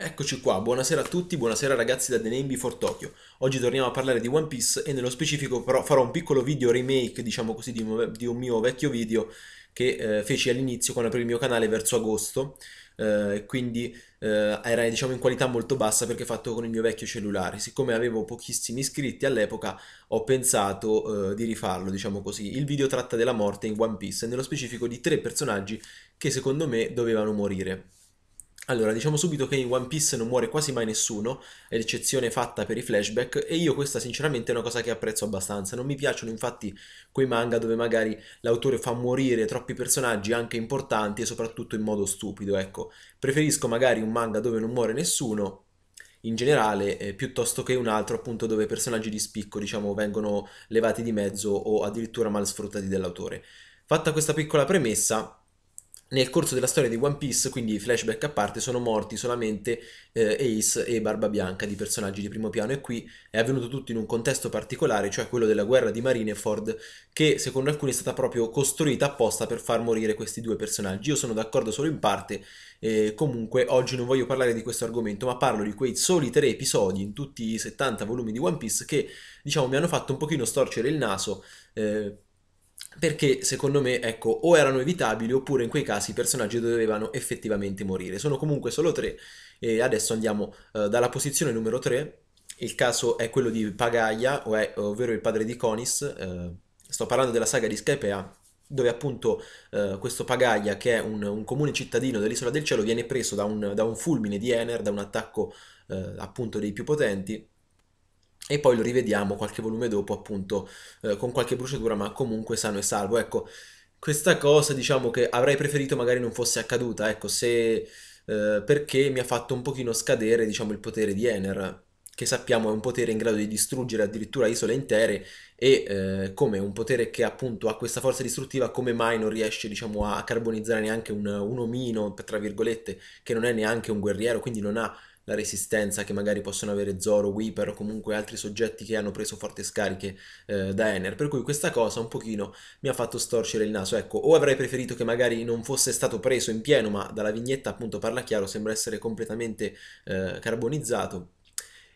Eccoci qua, buonasera a tutti, buonasera ragazzi da The Name Before Tokyo. Oggi torniamo a parlare di One Piece e nello specifico però farò un piccolo video remake, diciamo così, di un, di un mio vecchio video che eh, feci all'inizio quando aprì il mio canale verso agosto. Eh, quindi eh, era diciamo in qualità molto bassa perché fatto con il mio vecchio cellulare. Siccome avevo pochissimi iscritti all'epoca ho pensato eh, di rifarlo, diciamo così. Il video tratta della morte in One Piece e nello specifico di tre personaggi che secondo me dovevano morire. Allora, diciamo subito che in One Piece non muore quasi mai nessuno, è l'eccezione fatta per i flashback, e io questa sinceramente è una cosa che apprezzo abbastanza. Non mi piacciono infatti quei manga dove magari l'autore fa morire troppi personaggi anche importanti e soprattutto in modo stupido, ecco. Preferisco magari un manga dove non muore nessuno, in generale, eh, piuttosto che un altro appunto dove personaggi di spicco, diciamo, vengono levati di mezzo o addirittura mal sfruttati dall'autore. Fatta questa piccola premessa, nel corso della storia di One Piece, quindi flashback a parte, sono morti solamente eh, Ace e Barba Bianca di personaggi di primo piano e qui è avvenuto tutto in un contesto particolare, cioè quello della guerra di Marineford, che secondo alcuni è stata proprio costruita apposta per far morire questi due personaggi. Io sono d'accordo solo in parte, eh, comunque oggi non voglio parlare di questo argomento, ma parlo di quei soli tre episodi in tutti i 70 volumi di One Piece che, diciamo, mi hanno fatto un pochino storcere il naso. Eh, perché secondo me ecco o erano evitabili oppure in quei casi i personaggi dovevano effettivamente morire sono comunque solo tre e adesso andiamo eh, dalla posizione numero 3 il caso è quello di Pagaia ovvero il padre di Conis eh, sto parlando della saga di Skypea dove appunto eh, questo Pagaia, che è un, un, comune cittadino dell'Isola del Cielo, viene preso da un, da un fulmine di Ener, da un attacco eh, appunto dei più potenti, e poi lo rivediamo qualche volume dopo appunto eh, con qualche bruciatura ma comunque sano e salvo. Ecco, questa cosa diciamo che avrei preferito magari non fosse accaduta, ecco, se, eh, perché mi ha fatto un pochino scadere diciamo il potere di Ener che sappiamo è un potere in grado di distruggere addirittura isole intere e eh, come un potere che appunto ha questa forza distruttiva come mai non riesce diciamo a carbonizzare neanche un, un omino tra virgolette che non è neanche un guerriero quindi non ha la resistenza che magari possono avere Zoro, Weeper o comunque altri soggetti che hanno preso forti scariche eh, da Ener, per cui questa cosa un pochino mi ha fatto storcere il naso, ecco, o avrei preferito che magari non fosse stato preso in pieno, ma dalla vignetta appunto parla chiaro, sembra essere completamente eh, carbonizzato,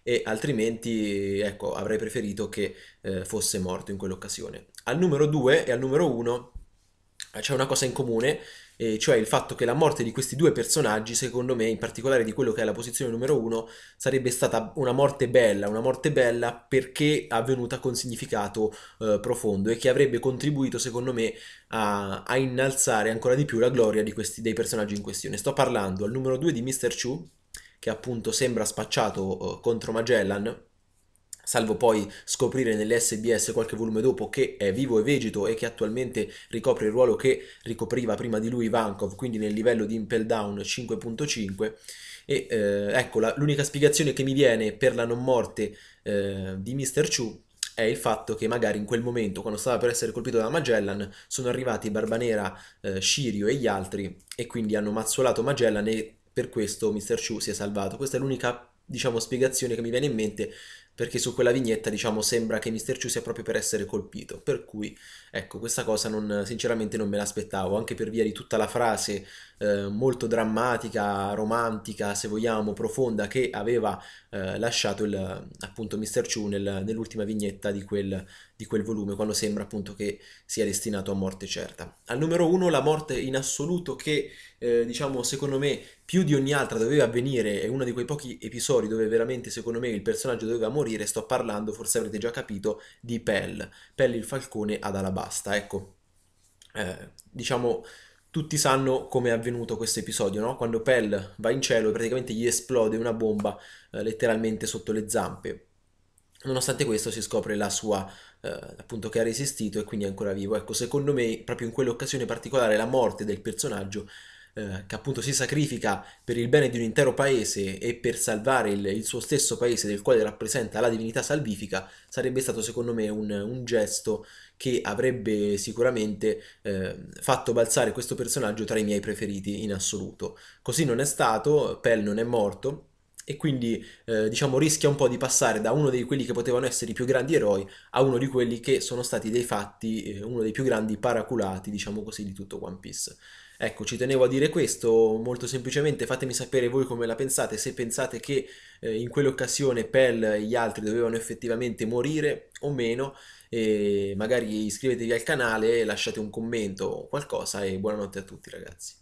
e altrimenti ecco, avrei preferito che eh, fosse morto in quell'occasione. Al numero 2 e al numero 1 eh, c'è una cosa in comune eh, cioè il fatto che la morte di questi due personaggi, secondo me, in particolare di quello che è la posizione numero uno, sarebbe stata una morte bella, una morte bella perché avvenuta con significato eh, profondo e che avrebbe contribuito, secondo me, a, a, innalzare ancora di più la gloria di questi, dei personaggi in questione. Sto parlando al numero due di Mr. Chu, che appunto sembra spacciato eh, contro Magellan, salvo poi scoprire nelle SBS qualche volume dopo che è vivo e vegeto e che attualmente ricopre il ruolo che ricopriva prima di lui Vankov, quindi nel livello di Impel Down 5.5. E eh, ecco, la, l'unica spiegazione che mi viene per la non morte eh, di Mr. Chu è il fatto che magari in quel momento, quando stava per essere colpito da Magellan, sono arrivati Barbanera, eh, Shirio e gli altri e quindi hanno mazzolato Magellan e per questo Mr. Chu si è salvato. Questa è l'unica diciamo spiegazione che mi viene in mente perché su quella vignetta diciamo sembra che Mr. Chu sia proprio per essere colpito, per cui ecco questa cosa non, sinceramente non me l'aspettavo, anche per via di tutta la frase eh, molto drammatica, romantica se vogliamo, profonda che aveva eh, lasciato il, appunto Mr. Chu nel, nell'ultima vignetta di quel, di quel volume, quando sembra appunto che sia destinato a morte certa. Al numero uno la morte in assoluto che eh, diciamo, secondo me, più di ogni altra doveva avvenire, è uno di quei pochi episodi dove veramente, secondo me, il personaggio doveva morire, sto parlando, forse avrete già capito, di Pell, Pell il falcone ad Alabasta, ecco. Eh, diciamo tutti sanno come è avvenuto questo episodio, no? quando Pell va in cielo e praticamente gli esplode una bomba eh, letteralmente sotto le zampe. Nonostante questo si scopre la sua, eh, appunto, che ha resistito e quindi è ancora vivo. Ecco, secondo me, proprio in quell'occasione particolare, la morte del personaggio eh, che appunto si sacrifica per il bene di un intero paese e per salvare il, il suo stesso paese del quale rappresenta la divinità salvifica, sarebbe stato secondo me un, un gesto che avrebbe sicuramente eh, fatto balzare questo personaggio tra i miei preferiti in assoluto. Così non è stato, Pell non è morto, e quindi eh, diciamo rischia un po' di passare da uno di quelli che potevano essere i più grandi eroi a uno di quelli che sono stati dei fatti eh, uno dei più grandi paraculati diciamo così di tutto One Piece ecco ci tenevo a dire questo molto semplicemente fatemi sapere voi come la pensate se pensate che eh, in quell'occasione Pell e gli altri dovevano effettivamente morire o meno magari iscrivetevi al canale lasciate un commento o qualcosa e buonanotte a tutti ragazzi